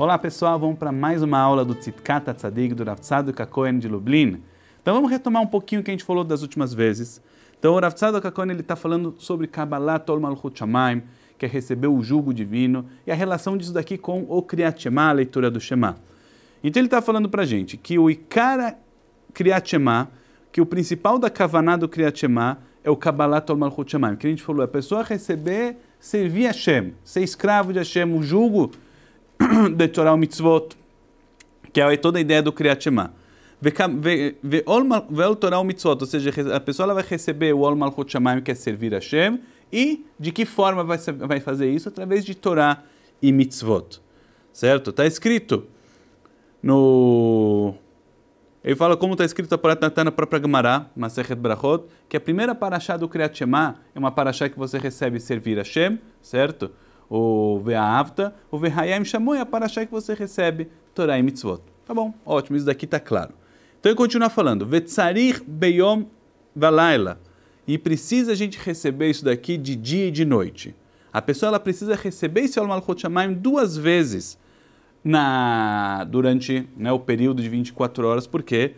Olá pessoal, vamos para mais uma aula do Tzitkata Tzadig do Rav Tzadok de Lublin. Então vamos retomar um pouquinho o que a gente falou das últimas vezes. Então o Rav Tzadok ele está falando sobre Kabbalat Ol Malchut Shamaim, que é receber o jugo divino, e a relação disso daqui com o Kriyat a leitura do Shema. Então ele está falando para a gente que o Ikara Kriyat que o principal da Kavaná do Kriyat é o Kabbalat Ol Malchut Shamaim, que a gente falou, é a pessoa receber, servir a Hashem, ser escravo de Hashem, o jugo de Torah mitzvot, que é toda a ideia do Kriyat Shema. Ve'ol Torah mitzvot, ou seja, a pessoa vai receber o Ol Malchut Shamayim, que é servir a Hashem, e de que forma vai, vai fazer isso? Através de Torah e mitzvot. Certo? Está escrito no... Ele fala como está escrito a Parat na própria Gemara, Masechet Brachot, que a primeira paraxá do Kriyat Shema é uma paraxá que você recebe servir a Hashem, certo? o Ve'ahavta, o Ve'hayem Shamon é a paraxá que você recebe Torah e Mitzvot. Tá bom, ótimo, isso daqui tá claro. Então ele continua falando, Vetzarir Beyom Valaila. E precisa a gente receber isso daqui de dia e de noite. A pessoa ela precisa receber esse Olam Malchot Shamaim duas vezes na, durante né, o período de 24 horas, Por quê?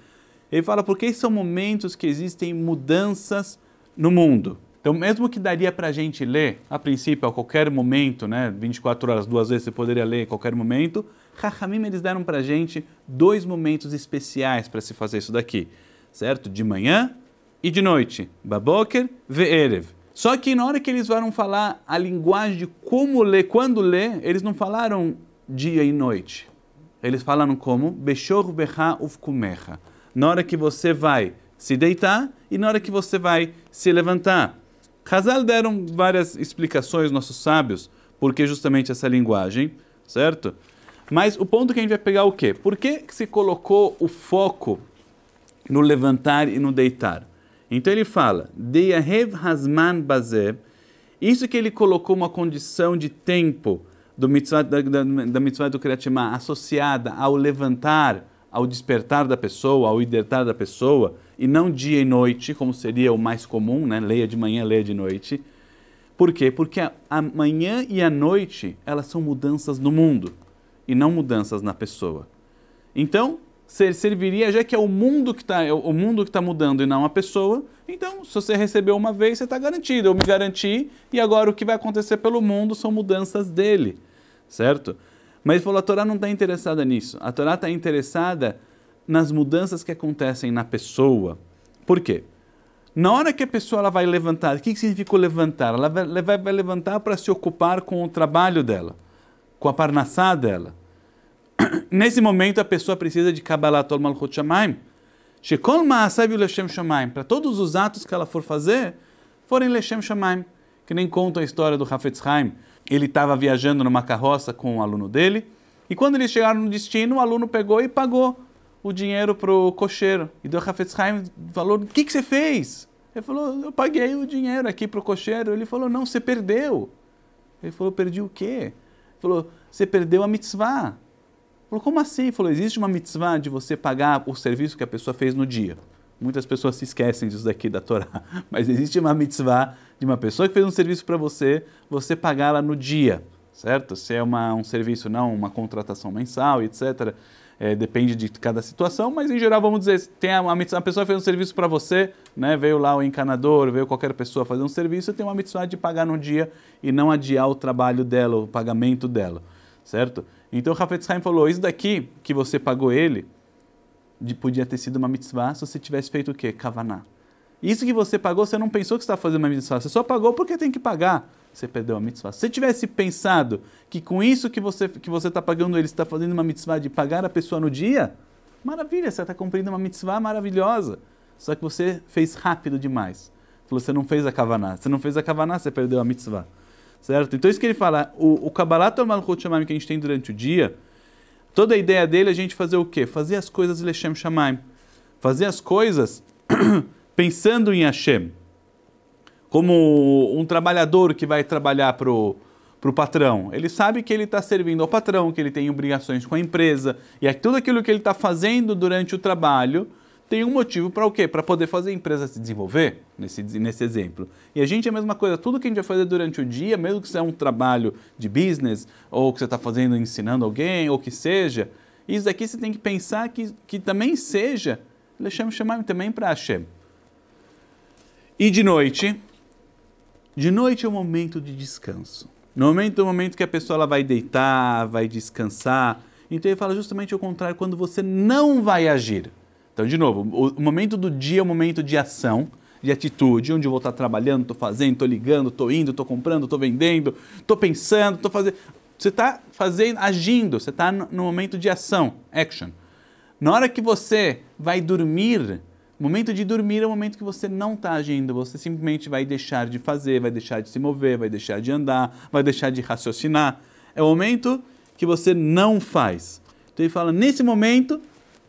ele fala porque são momentos que existem mudanças no mundo. Então, mesmo que daria para a gente ler, a princípio, a qualquer momento, né, 24 horas, duas vezes, você poderia ler a qualquer momento, Rahamim, eles deram para a gente dois momentos especiais para se fazer isso daqui, certo? De manhã e de noite, Baboker ve'erev. Só que na hora que eles vão falar a linguagem de como ler, quando ler, eles não falaram dia e noite. Eles falaram como Beshor Becha Ufkumecha. Na hora que você vai se deitar e na hora que você vai se levantar. Hazal deram várias explicações, nossos sábios, porque justamente essa linguagem, certo? Mas o ponto que a gente vai pegar é o quê? Por que se colocou o foco no levantar e no deitar? Então ele fala, Deyahev Hasman Bazeh, isso que ele colocou uma condição de tempo do mitzvah, da, da, da mitzvah do Kriyat associada ao levantar ao despertar da pessoa, ao hidratar da pessoa, e não dia e noite, como seria o mais comum, né? leia de manhã, leia de noite. Por quê? Porque a, a manhã e a noite, elas são mudanças no mundo, e não mudanças na pessoa. Então, serviria, já que é o mundo que está é o mundo que tá mudando e não a pessoa, então se você recebeu uma vez, você está garantido, eu me garanti, e agora o que vai acontecer pelo mundo são mudanças dele, certo? Mas ele falou: a Torá não está interessada nisso. A Torá está interessada nas mudanças que acontecem na pessoa. Por quê? Na hora que a pessoa ela vai levantar, o que, que significa levantar? Ela vai, vai levantar para se ocupar com o trabalho dela, com a parnassá dela. Nesse momento, a pessoa precisa de Kabbalah Tol Malchut Shamaim. Shekol Ma'asav Leshem Shamaim. Para todos os atos que ela for fazer, forem Leshem Shamaim. Que nem conta a história do Hafetz Haim, ele estava viajando numa carroça com um aluno dele, e quando eles chegaram no destino, o aluno pegou e pagou o dinheiro para o cocheiro. E do Hafetz falou: O que, que você fez? Ele falou: Eu paguei o dinheiro aqui para o cocheiro. Ele falou: Não, você perdeu. Ele falou: Perdi o quê? Ele falou: Você perdeu a mitzvah. Ele falou: Como assim? Ele falou: Existe uma mitzvah de você pagar o serviço que a pessoa fez no dia. Muitas pessoas se esquecem disso daqui da Torá, mas existe uma mitzvah de uma pessoa que fez um serviço para você, você pagar ela no dia, certo? Se é uma, um serviço, não, uma contratação mensal, etc. É, depende de cada situação, mas em geral vamos dizer, tem uma, uma pessoa fez um serviço para você, né, veio lá o encanador, veio qualquer pessoa fazer um serviço, tem uma mitzvah de pagar no dia e não adiar o trabalho dela, o pagamento dela, certo? Então Rafael Haim falou, isso daqui que você pagou ele, de, podia ter sido uma mitzvah se você tivesse feito o quê? Kavaná. Isso que você pagou, você não pensou que você está fazendo uma mitzvah, você só pagou porque tem que pagar. Você perdeu a mitzvah. Se você tivesse pensado que com isso que você está que você tá pagando ele, está fazendo uma mitzvah de pagar a pessoa no dia, maravilha, você está cumprindo uma mitzvah maravilhosa. Só que você fez rápido demais. você não fez a kavaná. Você não fez a kavaná, você perdeu a mitzvah. Certo? Então isso que ele fala, o, o Kabbalat Malchut Shamaim que a gente tem durante o dia, toda a ideia dele é a gente fazer o quê? Fazer as coisas Lechem Shamaim. Fazer as coisas pensando em Hashem, como um trabalhador que vai trabalhar para o patrão, ele sabe que ele está servindo ao patrão, que ele tem obrigações com a empresa, e é tudo aquilo que ele está fazendo durante o trabalho tem um motivo para o quê? Para poder fazer a empresa se desenvolver, nesse, nesse exemplo. E a gente é a mesma coisa, tudo que a gente vai fazer durante o dia, mesmo que seja um trabalho de business, ou que você está fazendo ensinando alguém, ou que seja, isso daqui você tem que pensar que, que também seja, Lechem Shemaim, também para Hashem. E de noite, de noite é o momento de descanso. No momento, o momento que a pessoa ela vai deitar, vai descansar. Então ele fala justamente o contrário, quando você não vai agir. Então, de novo, o momento do dia é o momento de ação, de atitude, onde eu vou estar trabalhando, estou fazendo, estou ligando, estou indo, estou comprando, estou vendendo, estou pensando, estou fazendo. Você está fazendo, agindo, você está no momento de ação, action. Na hora que você vai dormir, Momento de dormir é o momento que você não está agindo, você simplesmente vai deixar de fazer, vai deixar de se mover, vai deixar de andar, vai deixar de raciocinar. É o momento que você não faz. Então ele fala, nesse momento,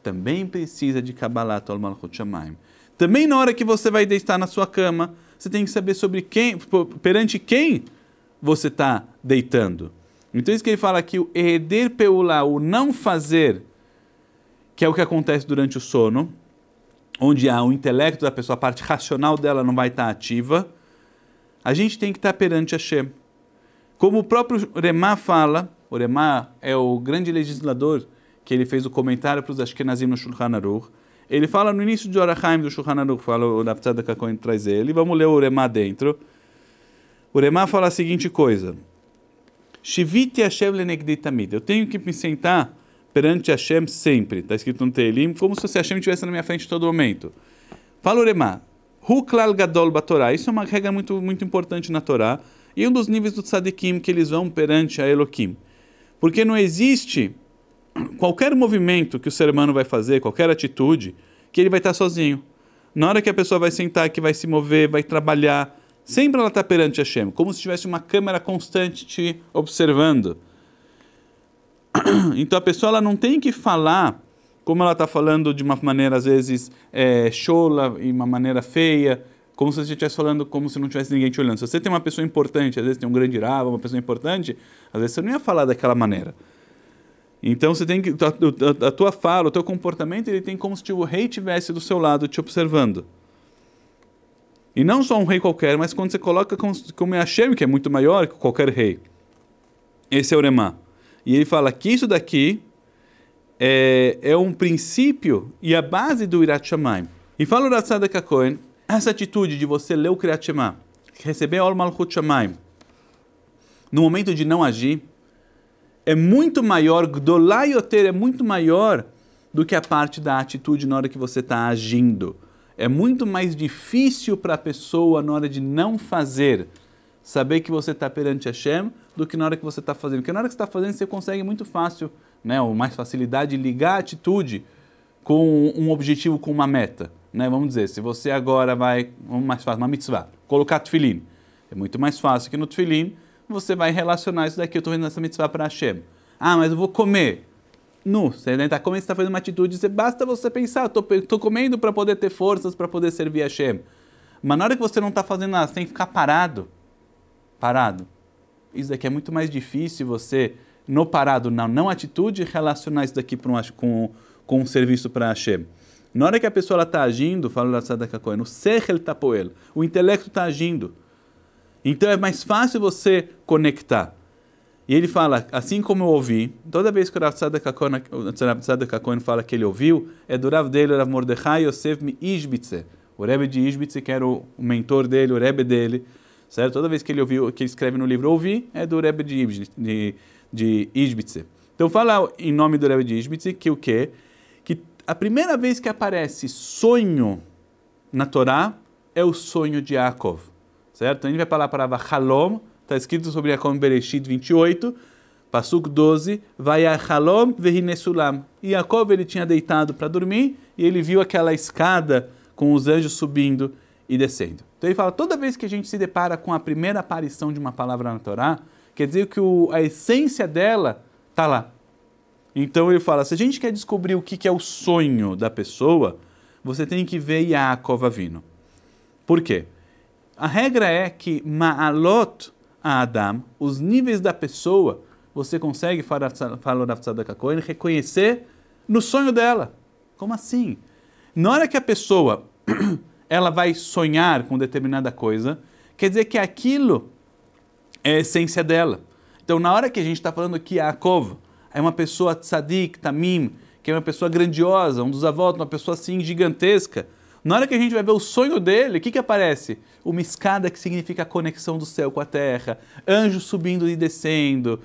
também precisa de Kabbalat al Malchut Shamayim. Também na hora que você vai deitar na sua cama, você tem que saber sobre quem, perante quem você está deitando. Então isso que ele fala aqui, o herder peula, o não fazer, que é o que acontece durante o sono, onde há o intelecto da pessoa, a parte racional dela não vai estar ativa, a gente tem que estar perante Hashem. Como o próprio Remá fala, o Remá é o grande legislador que ele fez o comentário para os Ashkenazim no Shulchan Aruch, ele fala no início de Orachaim do Shulchan Aruch, fala o Naptada Kakon traz ele, vamos ler o Remá dentro. O Remá fala a seguinte coisa, Shiviti Hashem lenegditamid, eu tenho que me sentar perante Hashem sempre. Está escrito no Teelim, como se Hashem estivesse na minha frente em todo momento. Fala Urema, Remá. Huklal Gadol Batorá. Isso é uma regra muito, muito importante na Torá. E um dos níveis do Tzadikim que eles vão perante a Elohim. Porque não existe qualquer movimento que o ser humano vai fazer, qualquer atitude, que ele vai estar sozinho. Na hora que a pessoa vai sentar, que vai se mover, vai trabalhar, sempre ela está perante Hashem, como se tivesse uma câmera constante te observando. Então a pessoa ela não tem que falar como ela está falando de uma maneira às vezes é, chola e uma maneira feia, como se você estivesse falando como se não tivesse ninguém te olhando. Se você tem uma pessoa importante, às vezes tem um grande rabo, uma pessoa importante, às vezes você não ia falar daquela maneira. Então você tem que a, a, a tua fala, o teu comportamento, ele tem como se tipo, o rei tivesse do seu lado te observando. E não só um rei qualquer, mas quando você coloca como, como é Hashem, que é muito maior que qualquer rei. Esse é o Remá. E ele fala que isso daqui é, é um princípio e a base do Irat Shamayim. E fala o Ratzadek Kakoen, essa atitude de você ler o Kriyat Shema, receber o Malchut Shamayim, no momento de não agir, é muito maior, Gdolayoter é muito maior do que a parte da atitude na hora que você está agindo. É muito mais difícil para a pessoa na hora de não fazer, saber que você está perante Hashem, do que na hora que você está fazendo. Porque na hora que você está fazendo, você consegue muito fácil, né, ou mais facilidade, ligar a atitude com um objetivo, com uma meta. Né? Vamos dizer, se você agora vai, vamos mais fácil, uma mitzvah, colocar tefilim. É muito mais fácil que no tefilim você vai relacionar isso daqui, eu estou vendo essa mitzvah para Hashem. Ah, mas eu vou comer. Nu, você ainda está comendo, você está fazendo uma atitude, você, basta você pensar, estou comendo para poder ter forças, para poder servir a Hashem. Mas na hora que você não está fazendo nada, você tem que ficar parado. Parado isso daqui é muito mais difícil você, no parado, na não atitude, relacionar isso daqui um, com, com um serviço para Hashem. Na hora que a pessoa está agindo, fala o Tzadaka Kohen, o Sechel Tapoel, tá o intelecto está agindo. Então é mais fácil você conectar. E ele fala, assim como eu ouvi, toda vez que o Rav Tzadok Kohen fala que ele ouviu, é do Rav dele, Rav Mordechai Yosef Ishbitze. O Rebbe de Ishbitze, que era o mentor dele, o Rebbe dele certo? Toda vez que ele ouviu, que ele escreve no livro ouvi, é do Rebbe de, de, de Então fala em nome do Rebbe de Izbitze que o quê? Que a primeira vez que aparece sonho na Torá é o sonho de Yaakov, certo? Então, a gente vai falar a palavra halom, está escrito sobre Yaakov em Bereshit 28, Passuco 12, vai a Halom vehinesulam. E Jacob ele tinha deitado para dormir e ele viu aquela escada com os anjos subindo e descendo. Então ele fala, toda vez que a gente se depara com a primeira aparição de uma palavra na Torá, quer dizer que o, a essência dela está lá. Então ele fala, se a gente quer descobrir o que, que é o sonho da pessoa, você tem que ver Yaakov Avino. Por quê? A regra é que Ma'alot a Adam, os níveis da pessoa, você consegue, falou da Tzadok reconhecer no sonho dela. Como assim? Na hora que a pessoa ela vai sonhar com determinada coisa, quer dizer que aquilo é a essência dela. Então, na hora que a gente está falando que Yaakov é uma pessoa tzadik, tamim, que é uma pessoa grandiosa, um dos avós, uma pessoa assim gigantesca, na hora que a gente vai ver o sonho dele, o que, que aparece? Uma escada que significa a conexão do céu com a terra, anjos subindo e descendo,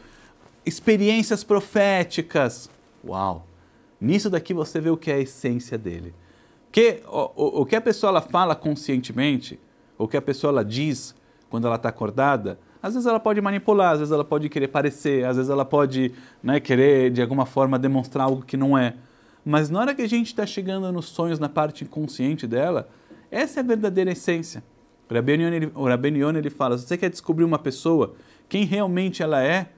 experiências proféticas. Uau! Nisso daqui você vê o que é a essência dele. Porque o, o, o que a pessoa ela fala conscientemente, o que a pessoa ela diz quando ela está acordada, às vezes ela pode manipular, às vezes ela pode querer parecer, às vezes ela pode né, querer de alguma forma demonstrar algo que não é. Mas na hora que a gente está chegando nos sonhos, na parte inconsciente dela, essa é a verdadeira essência. O Rabenione, ele, Rabenione, ele fala: se você quer descobrir uma pessoa, quem realmente ela é,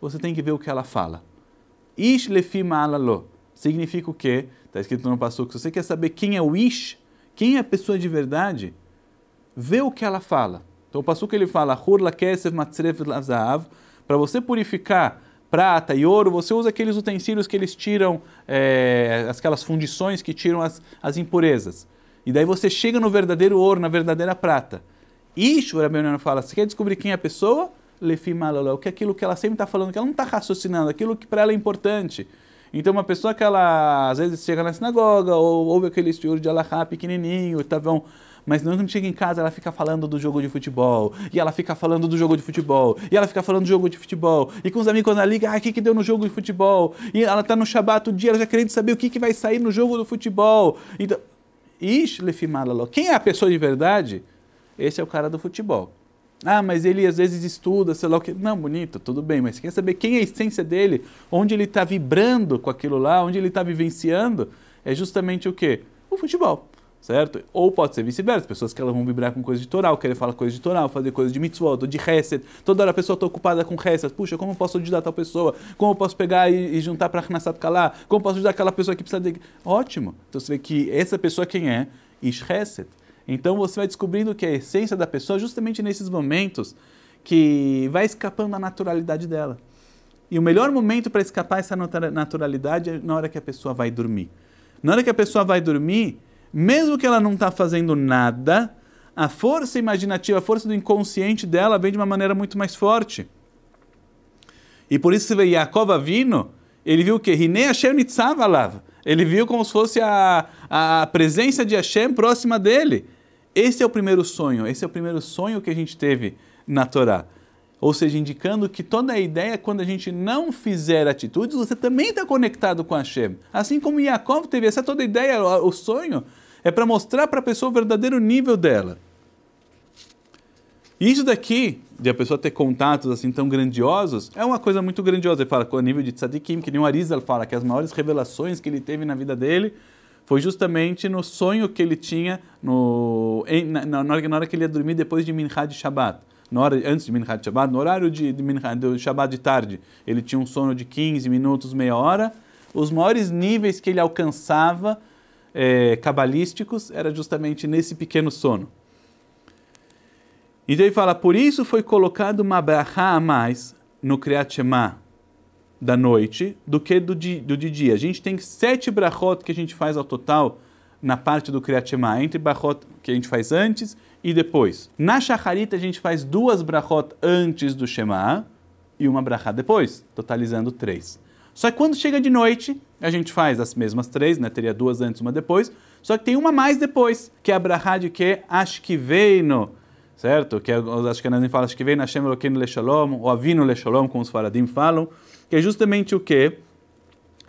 você tem que ver o que ela fala. Ish lefi ma'alalo significa o quê? Está escrito no Passo que se você quer saber quem é o Ish, quem é a pessoa de verdade, vê o que ela fala. Então o Passo que ele fala, para você purificar prata e ouro, você usa aqueles utensílios que eles tiram, é, aquelas fundições que tiram as, as impurezas. E daí você chega no verdadeiro ouro, na verdadeira prata. Ish, o Rabbeinu fala, você quer descobrir quem é a pessoa? Lefi Malala, o que é aquilo que ela sempre está falando, que ela não está raciocinando, aquilo que para ela é importante. Então, uma pessoa que ela, às vezes, chega na sinagoga ou ouve aquele estudo de Alahá pequenininho, tá bom? Mas não quando chega em casa, ela fica falando do jogo de futebol, e ela fica falando do jogo de futebol, e ela fica falando do jogo de futebol, e com os amigos na liga, ah, o que, que deu no jogo de futebol? E ela tá no Shabat o dia, ela já querendo saber o que, que vai sair no jogo do futebol. Então, Ish Lefimalalo, quem é a pessoa de verdade? Esse é o cara do futebol. Ah, mas ele às vezes estuda, sei lá o que. Não, bonito, tudo bem, mas você quer saber quem é a essência dele, onde ele está vibrando com aquilo lá, onde ele está vivenciando, é justamente o quê? O futebol, certo? Ou pode ser vice-versa, pessoas que elas vão vibrar com coisa de toral, querer falar coisa de toral, fazer coisa de mitzvot, de reset. Toda hora a pessoa está ocupada com reset. Puxa, como eu posso ajudar tal pessoa? Como eu posso pegar e, e juntar para Hnassat Kalá? Como eu posso ajudar aquela pessoa que precisa de. Ótimo! Então você vê que essa pessoa quem é? Ish reset então você vai descobrindo que a essência da pessoa é justamente nesses momentos que vai escapando a naturalidade dela. E o melhor momento para escapar essa naturalidade é na hora que a pessoa vai dormir. Na hora que a pessoa vai dormir, mesmo que ela não está fazendo nada, a força imaginativa, a força do inconsciente dela vem de uma maneira muito mais forte. E por isso você vê Yaakov Avino, ele viu que Rinei Hashem Nitzavalav. Ele viu como se fosse a, a presença de Hashem próxima dele. Esse é o primeiro sonho, esse é o primeiro sonho que a gente teve na Torá. Ou seja, indicando que toda a ideia, é quando a gente não fizer atitudes, você também está conectado com Hashem. Assim como Yaakov teve essa toda a ideia, o sonho, é para mostrar para a pessoa o verdadeiro nível dela isso daqui, de a pessoa ter contatos assim tão grandiosos, é uma coisa muito grandiosa. Ele fala, o nível de tzadikim, que nem o Arizal fala, que as maiores revelações que ele teve na vida dele foi justamente no sonho que ele tinha no, na, na, hora, na hora que ele ia dormir depois de Minhad de Shabbat. Na hora, antes de Minhad de Shabbat, no horário de, de Minhad, do Shabbat de tarde, ele tinha um sono de 15 minutos, meia hora. Os maiores níveis que ele alcançava é, cabalísticos era justamente nesse pequeno sono. E ele fala, por isso foi colocado uma brahá a mais no Kriyat Shema da noite do que do, de do de dia. A gente tem sete brachot que a gente faz ao total na parte do Kriyat Shema, entre brachot que a gente faz antes e depois. Na Shacharit a gente faz duas brachot antes do Shema e uma brahá depois, totalizando três. Só que quando chega de noite, a gente faz as mesmas três, né? Teria duas antes, uma depois. Só que tem uma mais depois, que é a brahá de que? no certo? Que os é, Ashkenazim falam, acho que vem Hashem Eloquim Le Shalom, ou Avino Le Shalom, como os Faradim falam, que é justamente o que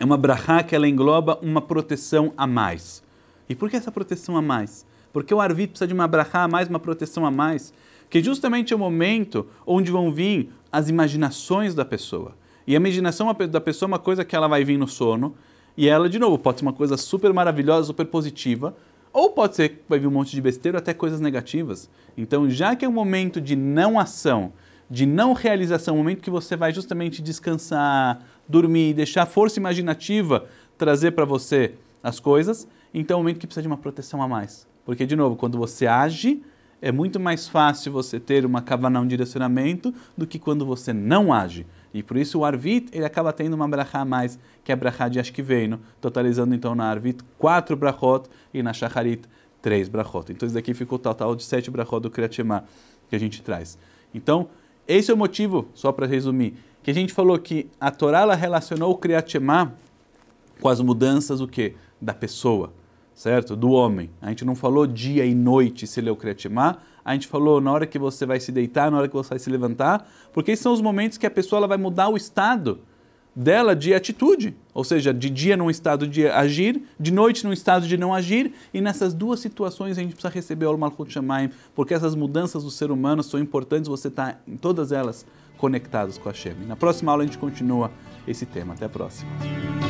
É uma brachá que ela engloba uma proteção a mais. E por que essa proteção a mais? Porque o Arvit precisa de uma brachá a mais, uma proteção a mais, que é justamente é o momento onde vão vir as imaginações da pessoa. E a imaginação da pessoa é uma coisa que ela vai vir no sono, e ela, de novo, pode ser uma coisa super maravilhosa, super positiva, ou pode ser que vai vir um monte de besteira, até coisas negativas. Então, já que é um momento de não ação, de não realização, um momento que você vai justamente descansar, dormir, deixar a força imaginativa trazer para você as coisas, então é um momento que precisa de uma proteção a mais. Porque, de novo, quando você age, é muito mais fácil você ter uma cavana, um direcionamento, do que quando você não age. E por isso o Arvit ele acaba tendo uma brachá a mais, que é a brachá de Ashkiveino, totalizando então na Arvit quatro brachot e na Shacharit três brachot. Então isso daqui ficou o total de sete brachot do Kriyatshema que a gente traz. Então, esse é o motivo, só para resumir, que a gente falou que a Torá ela relacionou o Kriyatshema com as mudanças o quê? Da pessoa, certo? Do homem. A gente não falou dia e noite se lê o Kriyatshema, a gente falou na hora que você vai se deitar, na hora que você vai se levantar, porque esses são os momentos que a pessoa ela vai mudar o estado dela de atitude, ou seja, de dia num estado de agir, de noite num estado de não agir, e nessas duas situações a gente precisa receber o Malchut Shemaim, porque essas mudanças do ser humano são importantes, você está em todas elas conectados com a Shem. Na próxima aula a gente continua esse tema. Até a próxima.